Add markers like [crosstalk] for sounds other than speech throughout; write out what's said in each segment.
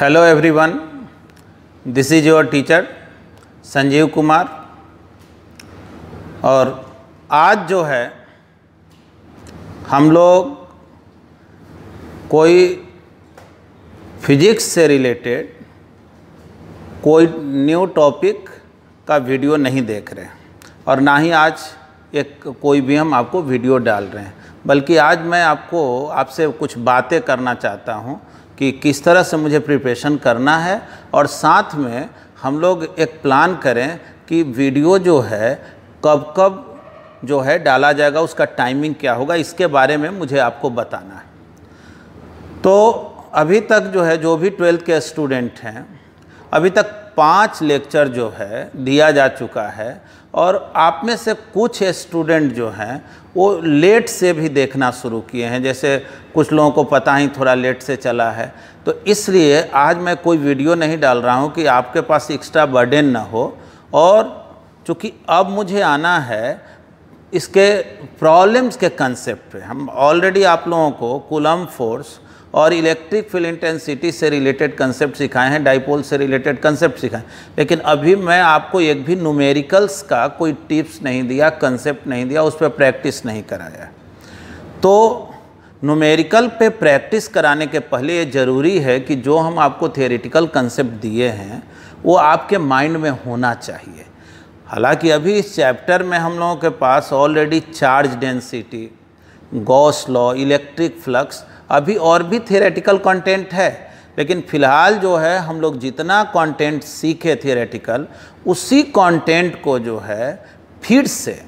hello everyone this is your teacher Sanjeev Kumar और आज जो है हम लोग कोई फिजिक्स से रिलेटेड कोई न्यू टॉपिक का वीडियो नहीं देख रहे और ना ही आज एक कोई भी हम आपको वीडियो डाल रहे हैं बल्कि आज मैं आपको आपसे कुछ बातें करना चाहता हूँ कि किस तरह से मुझे प्रिपरेशन करना है और साथ में हम लोग एक प्लान करें कि वीडियो जो है कब कब जो है डाला जाएगा उसका टाइमिंग क्या होगा इसके बारे में मुझे आपको बताना है तो अभी तक जो है जो भी ट्वेल्थ के स्टूडेंट हैं अभी तक पांच लेक्चर जो है दिया जा चुका है और आप में से कुछ स्टूडेंट जो हैं वो लेट से भी देखना शुरू किए हैं जैसे कुछ लोगों को पता ही थोड़ा लेट से चला है तो इसलिए आज मैं कोई वीडियो नहीं डाल रहा हूँ कि आपके पास एक्स्ट्रा बर्डन ना हो और चूँकि अब मुझे आना है इसके प्रॉब्लम्स के कंसेप्ट हम ऑलरेडी आप लोगों को कुलम फोर्स और इलेक्ट्रिक फील्ड इंटेंसिटी से रिलेटेड कंसेप्ट सिखाए हैं डाइपोल से रिलेटेड कंसेप्ट सिखाए लेकिन अभी मैं आपको एक भी न्यूमेरिकल्स का कोई टिप्स नहीं दिया कंसेप्ट नहीं दिया उस पर प्रैक्टिस नहीं कराया तो न्यूमेरिकल पे प्रैक्टिस कराने के पहले ये ज़रूरी है कि जो हम आपको थियोरिटिकल कंसेप्ट दिए हैं वो आपके माइंड में होना चाहिए हालांकि अभी इस चैप्टर में हम लोगों के पास already charge density Gauss law electric flux अभी और भी थेरेटिकल कंटेंट है लेकिन फ़िलहाल जो है हम लोग जितना कंटेंट सीखे थेरेटिकल उसी कंटेंट को जो है फिर से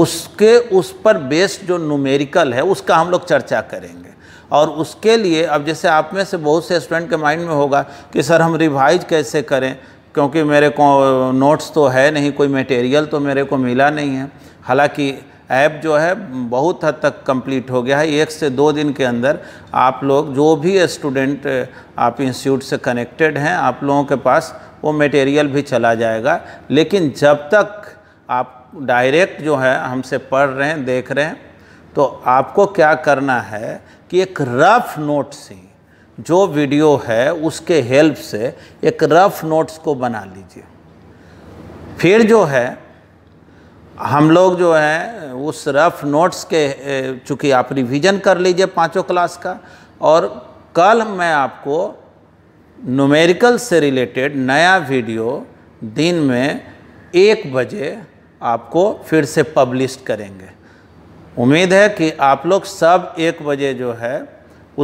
उसके उस पर बेस्ड जो न्यूमेरिकल है उसका हम लोग चर्चा करेंगे और उसके लिए अब जैसे आप में से बहुत से स्टूडेंट के माइंड में होगा कि सर हम रिवाइज कैसे करें क्योंकि मेरे को नोट्स तो है नहीं कोई मटेरियल तो मेरे को मिला नहीं है हालांकि ऐप जो है बहुत हद तक कंप्लीट हो गया है एक से दो दिन के अंदर आप लोग जो भी स्टूडेंट आप इंस्टीट्यूट से कनेक्टेड हैं आप लोगों के पास वो मटेरियल भी चला जाएगा लेकिन जब तक आप डायरेक्ट जो है हमसे पढ़ रहे हैं देख रहे हैं तो आपको क्या करना है कि एक रफ़ नोट से जो वीडियो है उसके हेल्प से एक रफ़ नोट्स को बना लीजिए फिर जो है हम लोग जो हैं उस रफ नोट्स के चूँकि आप रिवीजन कर लीजिए पाँचों क्लास का और कल मैं आपको नुमेरिकल से रिलेटेड नया वीडियो दिन में एक बजे आपको फिर से पब्लिश करेंगे उम्मीद है कि आप लोग सब एक बजे जो है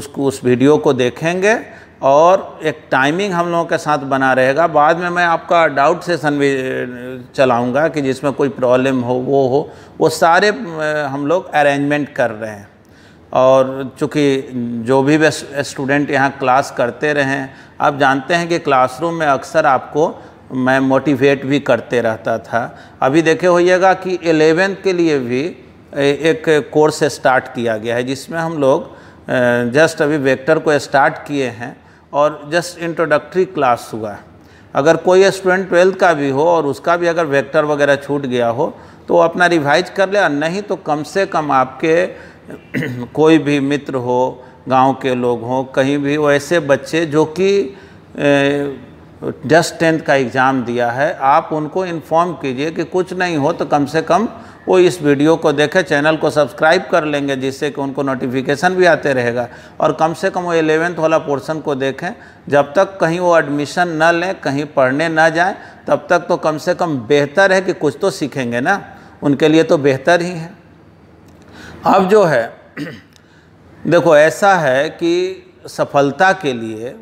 उसको उस वीडियो को देखेंगे और एक टाइमिंग हम लोगों के साथ बना रहेगा बाद में मैं आपका डाउट सेशन भी चलाऊँगा कि जिसमें कोई प्रॉब्लम हो वो हो वो सारे हम लोग अरेंजमेंट कर रहे हैं और चूँकि जो भी स्टूडेंट यहाँ क्लास करते रहें आप जानते हैं कि क्लासरूम में अक्सर आपको मैं मोटिवेट भी करते रहता था अभी देखे होइएगा कि एलेवेंथ के लिए भी एक कोर्स स्टार्ट किया गया है जिसमें हम लोग जस्ट अभी वेक्टर को स्टार्ट किए हैं और जस्ट इंट्रोडक्टरी क्लास हुआ है अगर कोई स्टूडेंट ट्वेल्थ का भी हो और उसका भी अगर वेक्टर वगैरह छूट गया हो तो अपना रिवाइज कर ले और नहीं तो कम से कम आपके [clears throat] कोई भी मित्र हो गांव के लोग हों कहीं भी ऐसे बच्चे जो कि जस्ट टेंथ का एग्ज़ाम दिया है आप उनको इन्फॉर्म कीजिए कि कुछ नहीं हो तो कम से कम वो इस वीडियो को देखें चैनल को सब्सक्राइब कर लेंगे जिससे कि उनको नोटिफिकेशन भी आते रहेगा और कम से कम वो एलेवेंथ वाला पोर्शन को देखें जब तक कहीं वो एडमिशन न लें कहीं पढ़ने न जाएं तब तक तो कम से कम बेहतर है कि कुछ तो सीखेंगे ना उनके लिए तो बेहतर ही है अब जो है [clears throat] देखो ऐसा है कि सफलता के लिए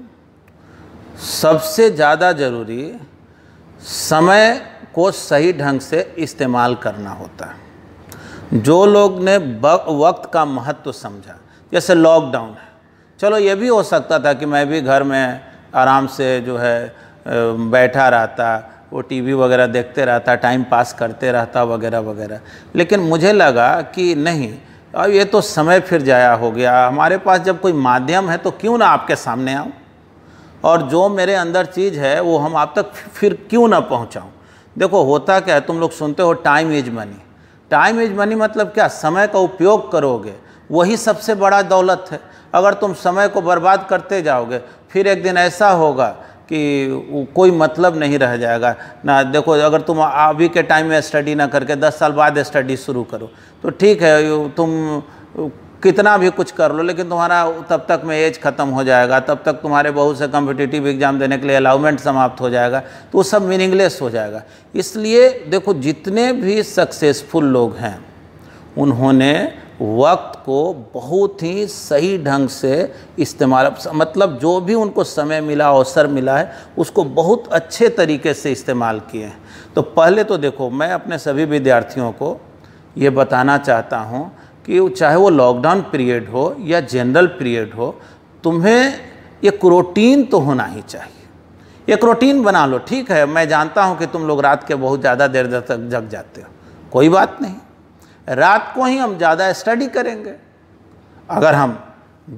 सबसे ज़्यादा ज़रूरी समय को सही ढंग से इस्तेमाल करना होता है जो लोग ने वक्त का महत्व तो समझा जैसे लॉकडाउन है चलो ये भी हो सकता था कि मैं भी घर में आराम से जो है बैठा रहता वो टीवी वगैरह देखते रहता टाइम पास करते रहता वगैरह वगैरह लेकिन मुझे लगा कि नहीं अब ये तो समय फिर जाया हो गया हमारे पास जब कोई माध्यम है तो क्यों ना आपके सामने आऊँ और जो मेरे अंदर चीज़ है वो हम आप तक फिर क्यों ना पहुँचाऊँ देखो होता क्या है तुम लोग सुनते हो time is money time is money मतलब क्या समय का उपयोग करोगे वही सबसे बड़ा दौलत है अगर तुम समय को बर्बाद करते जाओगे फिर एक दिन ऐसा होगा कि कोई मतलब नहीं रह जाएगा ना देखो अगर तुम अभी के टाइम में स्टडी ना करके दस साल बाद स्टडी शुरू करो तो ठीक है तुम कितना भी कुछ कर लो लेकिन तुम्हारा तब तक में एज ख़त्म हो जाएगा तब तक तुम्हारे बहुत से कम्पिटिटिव एग्ज़ाम देने के लिए अलाउमेंट समाप्त हो जाएगा तो वो सब मीनिंगलेस हो जाएगा इसलिए देखो जितने भी सक्सेसफुल लोग हैं उन्होंने वक्त को बहुत ही सही ढंग से इस्तेमाल मतलब जो भी उनको समय मिला अवसर मिला है उसको बहुत अच्छे तरीके से इस्तेमाल किए हैं तो पहले तो देखो मैं अपने सभी विद्यार्थियों को ये बताना चाहता हूँ कि चाहे वो लॉकडाउन पीरियड हो या जनरल पीरियड हो तुम्हें एक क्रोटीन तो होना ही चाहिए एक क्रोटीन बना लो ठीक है मैं जानता हूँ कि तुम लोग रात के बहुत ज़्यादा देर देर तक जग जाते हो कोई बात नहीं रात को ही हम ज़्यादा स्टडी करेंगे अगर हम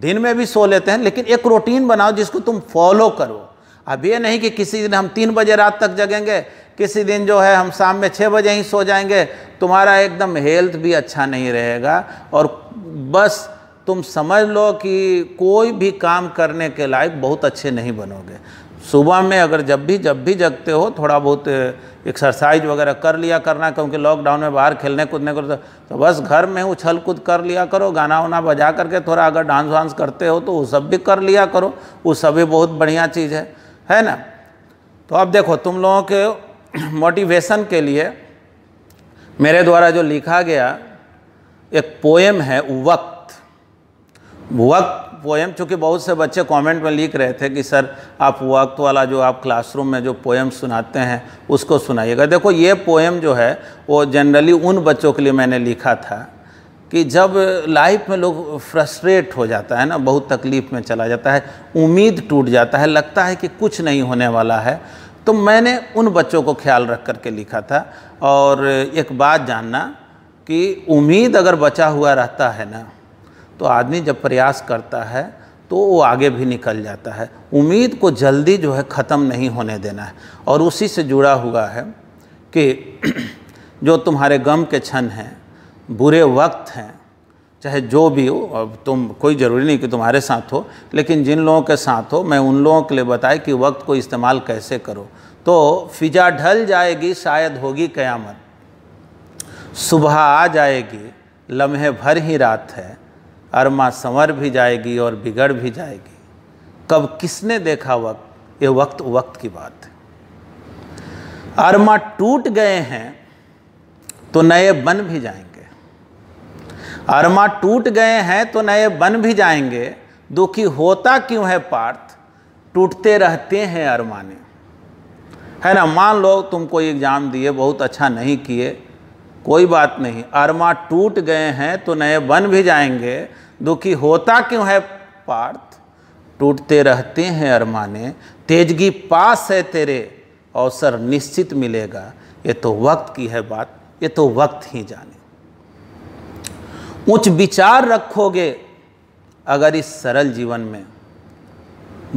दिन में भी सो लेते हैं लेकिन एक रूटीन बनाओ जिसको तुम फॉलो करो अब ये नहीं कि किसी दिन हम तीन बजे रात तक जगेंगे किसी दिन जो है हम शाम में छः बजे ही सो जाएंगे तुम्हारा एकदम हेल्थ भी अच्छा नहीं रहेगा और बस तुम समझ लो कि कोई भी काम करने के लायक बहुत अच्छे नहीं बनोगे सुबह में अगर जब भी जब भी जगते हो थोड़ा बहुत एक्सरसाइज वगैरह कर लिया करना क्योंकि लॉकडाउन में बाहर खेलने कूदने को तो, तो बस घर में उछल कूद कर लिया करो गाना वाना बजा करके थोड़ा अगर डांस वांस करते हो तो वो सब भी कर लिया करो वो सभी बहुत बढ़िया चीज़ है है ना तो अब देखो तुम लोगों के मोटिवेशन के लिए मेरे द्वारा जो लिखा गया एक पोएम है वक्त वक्त पोएम चूँकि बहुत से बच्चे कमेंट में लिख रहे थे कि सर आप वक्त वाला जो आप क्लासरूम में जो पोएम सुनाते हैं उसको सुनाइएगा देखो ये पोएम जो है वो जनरली उन बच्चों के लिए मैंने लिखा था कि जब लाइफ में लोग फ्रस्ट्रेट हो जाता है ना बहुत तकलीफ़ में चला जाता है उम्मीद टूट जाता है लगता है कि कुछ नहीं होने वाला है तो मैंने उन बच्चों को ख्याल रख कर के लिखा था और एक बात जानना कि उम्मीद अगर बचा हुआ रहता है ना तो आदमी जब प्रयास करता है तो वो आगे भी निकल जाता है उम्मीद को जल्दी जो है ख़त्म नहीं होने देना है और उसी से जुड़ा हुआ है कि [clears throat] जो तुम्हारे गम के क्षण हैं बुरे वक्त हैं चाहे जो भी हो अब तुम कोई ज़रूरी नहीं कि तुम्हारे साथ हो लेकिन जिन लोगों के साथ हो मैं उन लोगों के लिए बताए कि वक्त को इस्तेमाल कैसे करो तो फिजा ढल जाएगी शायद होगी क़यामत सुबह आ जाएगी लम्हे भर ही रात है अरमा संवर भी जाएगी और बिगड़ भी जाएगी कब किसने देखा वक्त ये वक्त वक्त की बात है अरमा टूट गए हैं तो नए बन भी जाएंगे अरमा टूट गए हैं तो नए बन भी जाएंगे दुखी होता क्यों है पार्थ टूटते रहते हैं अरमाने है ना मान लो तुमको एग्ज़ाम दिए बहुत अच्छा नहीं किए कोई बात नहीं अरमा टूट गए हैं तो नए बन भी जाएंगे दुखी होता क्यों है पार्थ टूटते रहते हैं अरमाने तेजगी पास है तेरे अवसर निश्चित मिलेगा ये तो वक्त की है बात ये तो वक्त ही जाने उच्च विचार रखोगे अगर इस सरल जीवन में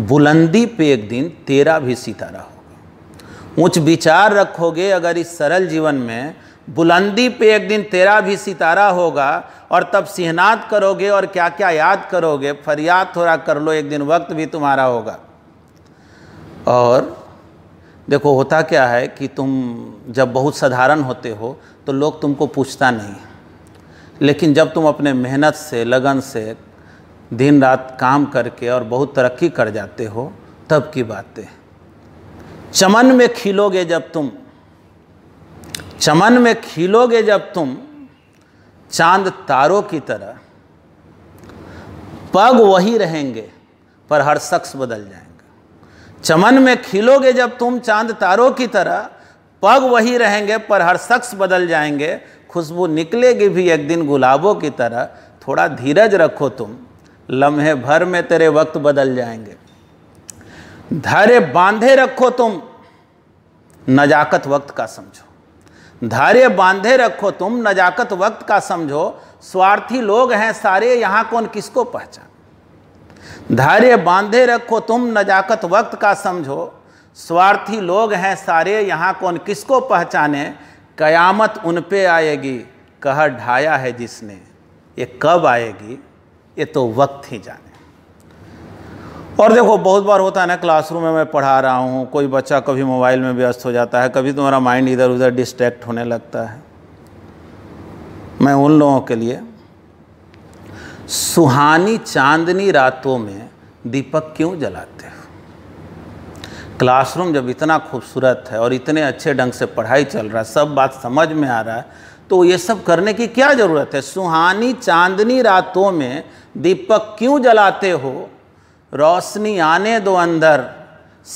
बुलंदी पे एक दिन तेरा भी सितारा होगा उच्च विचार रखोगे अगर इस सरल जीवन में बुलंदी पे एक दिन तेरा भी सितारा होगा और तब सिहनात करोगे और क्या क्या याद करोगे फरियाद थोड़ा कर लो एक दिन वक्त भी तुम्हारा होगा और देखो होता क्या है कि तुम जब बहुत साधारण होते हो तो लोग तुमको पूछता नहीं है लेकिन जब तुम अपने मेहनत से लगन से दिन रात काम करके और बहुत तरक्की कर जाते हो तब की बातें चमन में खिलोगे जब तुम चमन में खिलोगे जब तुम चांद तारों की तरह पग वही रहेंगे पर हर शख्स बदल जाएंगे चमन में खिलोगे जब तुम चांद तारों की तरह पग वही रहेंगे पर हर शख्स बदल जाएंगे खुशबू निकलेगी भी एक दिन गुलाबों की तरह थोड़ा धीरज रखो तुम लम्हे भर में तेरे वक्त बदल जाएंगे धैर्य बांधे रखो तुम नजाकत वक्त का समझो धैर्य बांधे रखो तुम नजाकत वक्त का समझो स्वार्थी लोग हैं सारे यहां कौन किसको पहचान धैर्य बांधे रखो तुम नजाकत वक्त का समझो स्वार्थी लोग हैं सारे यहां कौन किसको पहचाने कयामत उन पे आएगी कह ढाया है जिसने ये कब आएगी ये तो वक्त ही जाने और देखो बहुत बार होता है ना क्लासरूम में मैं पढ़ा रहा हूँ कोई बच्चा कभी मोबाइल में व्यस्त हो जाता है कभी तुम्हारा माइंड इधर उधर डिस्ट्रैक्ट होने लगता है मैं उन लोगों के लिए सुहानी चांदनी रातों में दीपक क्यों जलाते हैं क्लासरूम जब इतना खूबसूरत है और इतने अच्छे ढंग से पढ़ाई चल रहा है सब बात समझ में आ रहा है तो ये सब करने की क्या ज़रूरत है सुहानी चांदनी रातों में दीपक क्यों जलाते हो रोशनी आने दो अंदर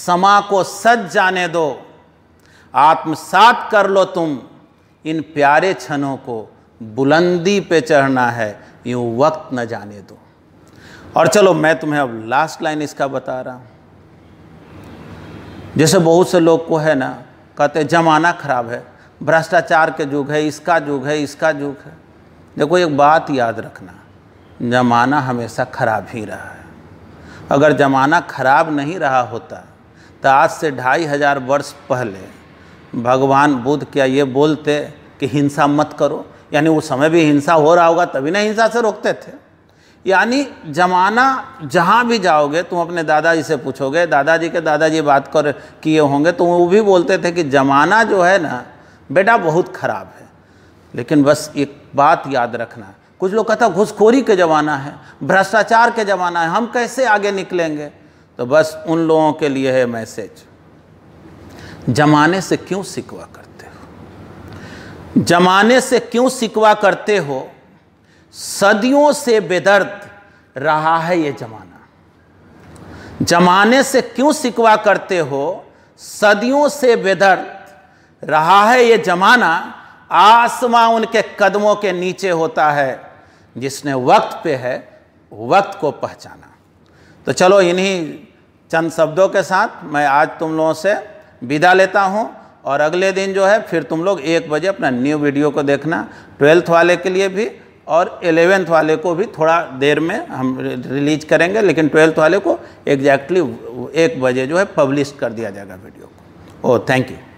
समा को सज जाने दो आत्मसात कर लो तुम इन प्यारे क्षणों को बुलंदी पे चढ़ना है यूँ वक्त न जाने दो और चलो मैं तुम्हें अब लास्ट लाइन इसका बता रहा हूँ जैसे बहुत से लोग को है ना कहते जमाना खराब है भ्रष्टाचार के युग है इसका युग है इसका युग है देखो एक बात याद रखना जमाना हमेशा खराब ही रहा है अगर जमाना खराब नहीं रहा होता तो आज से ढाई हजार वर्ष पहले भगवान बुद्ध क्या ये बोलते कि हिंसा मत करो यानी वो समय भी हिंसा हो रहा होगा तभी ना हिंसा से रोकते थे यानी जमाना जहाँ भी जाओगे तुम अपने दादाजी से पूछोगे दादाजी के दादाजी बात कर किए होंगे तो वो भी बोलते थे कि ज़माना जो है ना बेटा बहुत ख़राब है लेकिन बस एक बात याद रखना कुछ लोग कहता घुसखोरी के ज़माना है भ्रष्टाचार के ज़माना है हम कैसे आगे निकलेंगे तो बस उन लोगों के लिए है मैसेज जमाने से क्यों सिकवा करते हो जमाने से क्यों सिकवा करते हो सदियों से बेदर्द रहा है ये जमाना जमाने से क्यों सिकवा करते हो सदियों से बेदर्द रहा है ये जमाना आसमां उनके कदमों के नीचे होता है जिसने वक्त पे है वक्त को पहचाना तो चलो इन्हीं चंद शब्दों के साथ मैं आज तुम लोगों से विदा लेता हूँ और अगले दिन जो है फिर तुम लोग एक बजे अपना न्यू वीडियो को देखना ट्वेल्थ वाले के लिए भी और एलेवेंथ वाले को भी थोड़ा देर में हम रिलीज करेंगे लेकिन ट्वेल्थ वाले को एग्जैक्टली exactly एक बजे जो है पब्लिश कर दिया जाएगा वीडियो को ओ थैंक यू